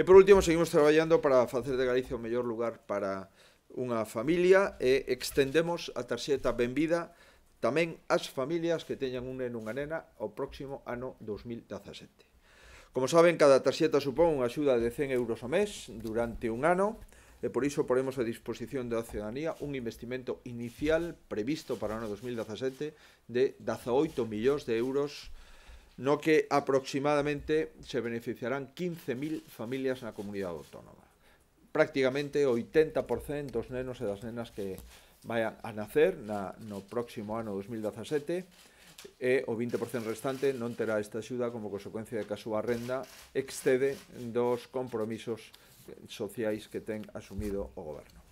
E por último, seguimos traballando para facer de Galicia o mellor lugar para unha familia e extendemos a tarxeta Benvida tamén ás familias que teñan un neno unha nena ao próximo ano 2017. Como saben, cada tarxeta supón unha axuda de 100 euros ao mes durante un ano e por iso ponemos a disposición da ciudadanía un investimento inicial previsto para o ano 2017 de 18 millóns de euros no que aproximadamente se beneficiarán 15.000 familias na comunidade autónoma. Prácticamente o 80% dos nenos e das nenas que vayan a nacer na, no próximo ano 2017 e o 20% restante non terá esta axuda como consecuencia de que a súa renda excede dos compromisos sociais que ten asumido o goberno.